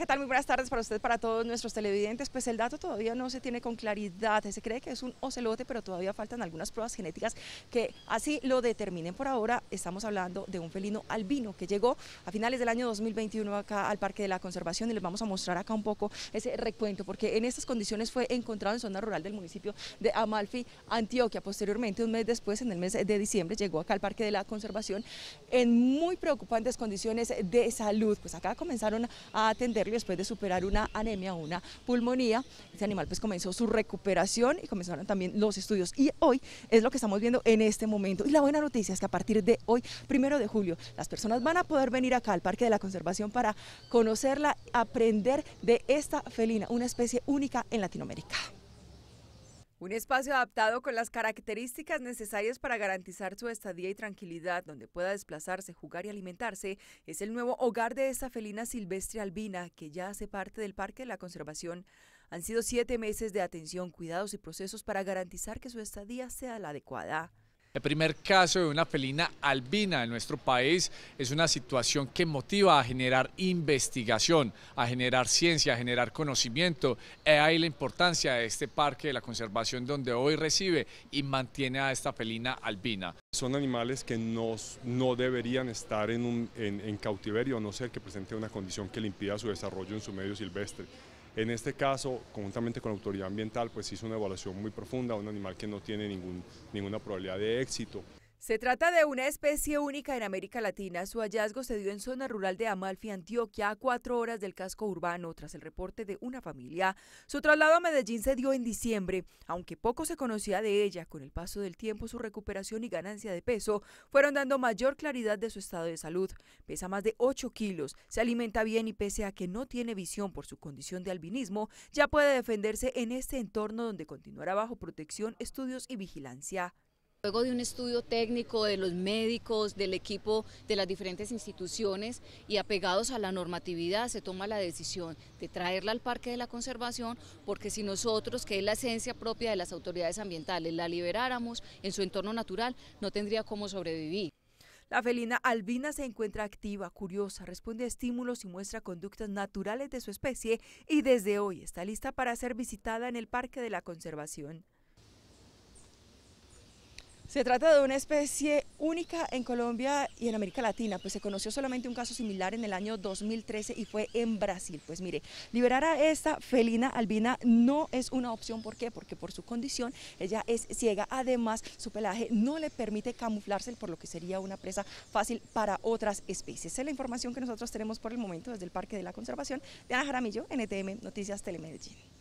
¿qué tal? Muy buenas tardes para usted, para todos nuestros televidentes. Pues el dato todavía no se tiene con claridad. Se cree que es un ocelote, pero todavía faltan algunas pruebas genéticas que así lo determinen. Por ahora estamos hablando de un felino albino que llegó a finales del año 2021 acá al Parque de la Conservación y les vamos a mostrar acá un poco ese recuento, porque en estas condiciones fue encontrado en zona rural del municipio de Amalfi, Antioquia. Posteriormente, un mes después, en el mes de diciembre, llegó acá al Parque de la Conservación en muy preocupantes condiciones de salud. Pues acá comenzaron a atender después de superar una anemia o una pulmonía. ese animal pues comenzó su recuperación y comenzaron también los estudios. Y hoy es lo que estamos viendo en este momento. Y la buena noticia es que a partir de hoy, primero de julio, las personas van a poder venir acá al Parque de la Conservación para conocerla, aprender de esta felina, una especie única en Latinoamérica. Un espacio adaptado con las características necesarias para garantizar su estadía y tranquilidad, donde pueda desplazarse, jugar y alimentarse, es el nuevo hogar de esta felina silvestre albina, que ya hace parte del Parque de la Conservación. Han sido siete meses de atención, cuidados y procesos para garantizar que su estadía sea la adecuada. El primer caso de una felina albina en nuestro país es una situación que motiva a generar investigación, a generar ciencia, a generar conocimiento. He eh, ahí la importancia de este parque de la conservación donde hoy recibe y mantiene a esta felina albina. Son animales que no, deberían estar en, un, cautiverio, a no ser que presente una condición que le impida su desarrollo en su medio silvestre. En este caso, conjuntamente con la autoridad ambiental, pues hizo una evaluación muy profunda, un animal que no tiene ninguna probabilidad de éxito. Se trata de una especie única en América Latina. Su hallazgo se dio en zona rural de Amalfi, Antioquia, a cuatro horas del casco urbano, tras el reporte de una familia. Su traslado a Medellín se dio en diciembre. Aunque poco se conocía de ella, con el paso del tiempo su recuperación y ganancia de peso fueron dando mayor claridad de su estado de salud. Pesa más de 8 kilos, se alimenta bien y pese a que no tiene visión por su condición de albinismo, ya puede defenderse en este entorno donde continuará bajo protección, estudios y vigilancia. Luego de un estudio técnico de los médicos, del equipo de las diferentes instituciones y apegados a la normatividad se toma la decisión de traerla al Parque de la Conservación porque si nosotros, que es la esencia propia de las autoridades ambientales, la liberáramos en su entorno natural, no tendría cómo sobrevivir. La felina albina se encuentra activa, curiosa, responde a estímulos y muestra conductas naturales de su especie y desde hoy está lista para ser visitada en el Parque de la Conservación. Se trata de una especie única en Colombia y en América Latina, pues se conoció solamente un caso similar en el año 2013 y fue en Brasil. Pues mire, liberar a esta felina albina no es una opción, ¿por qué? Porque por su condición ella es ciega, además su pelaje no le permite camuflarse, por lo que sería una presa fácil para otras especies. es la información que nosotros tenemos por el momento desde el Parque de la Conservación. Ana Jaramillo, NTM Noticias Telemedellín.